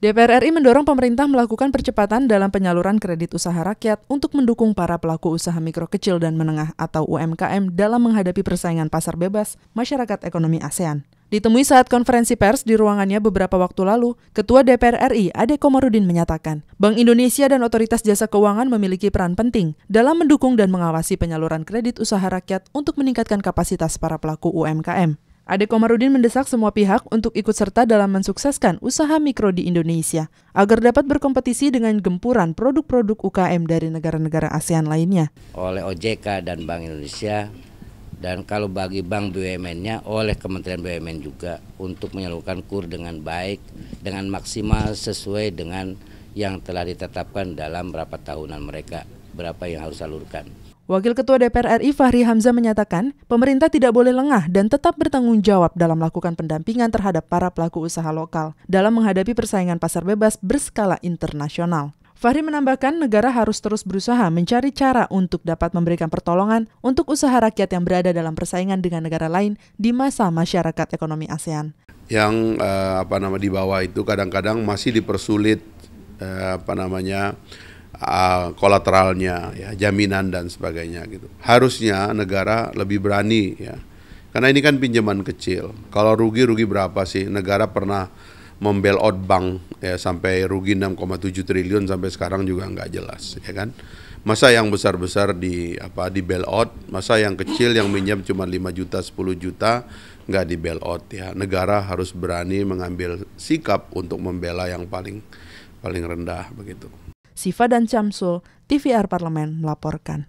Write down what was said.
DPR RI mendorong pemerintah melakukan percepatan dalam penyaluran kredit usaha rakyat untuk mendukung para pelaku usaha mikro kecil dan menengah atau UMKM dalam menghadapi persaingan pasar bebas masyarakat ekonomi ASEAN. Ditemui saat konferensi pers di ruangannya beberapa waktu lalu, Ketua DPR RI Ade Komarudin menyatakan, Bank Indonesia dan Otoritas Jasa Keuangan memiliki peran penting dalam mendukung dan mengawasi penyaluran kredit usaha rakyat untuk meningkatkan kapasitas para pelaku UMKM. Ade Komarudin mendesak semua pihak untuk ikut serta dalam mensukseskan usaha mikro di Indonesia agar dapat berkompetisi dengan gempuran produk-produk UKM dari negara-negara ASEAN lainnya. Oleh OJK dan Bank Indonesia dan kalau bagi Bank BUMN-nya oleh Kementerian BUMN juga untuk menyalurkan KUR dengan baik, dengan maksimal sesuai dengan yang telah ditetapkan dalam rapat tahunan mereka berapa yang harus salurkan. Wakil Ketua DPR RI Fahri Hamzah menyatakan, pemerintah tidak boleh lengah dan tetap bertanggung jawab dalam melakukan pendampingan terhadap para pelaku usaha lokal dalam menghadapi persaingan pasar bebas berskala internasional. Fahri menambahkan negara harus terus berusaha mencari cara untuk dapat memberikan pertolongan untuk usaha rakyat yang berada dalam persaingan dengan negara lain di masa masyarakat ekonomi ASEAN. Yang eh, apa nama di bawah itu kadang-kadang masih dipersulit eh, apa namanya Ah, kolateralnya, ya, jaminan dan sebagainya gitu. Harusnya negara lebih berani ya. Karena ini kan pinjaman kecil. Kalau rugi rugi berapa sih? Negara pernah membel out bank ya sampai rugi 6,7 triliun sampai sekarang juga nggak jelas ya kan masa yang besar-besar di apa di bail out masa yang kecil yang minjam cuma 5 juta 10 juta nggak di bail out ya negara harus berani mengambil sikap untuk membela yang paling paling rendah begitu Siva dan Syamsul, TVR Parlemen melaporkan.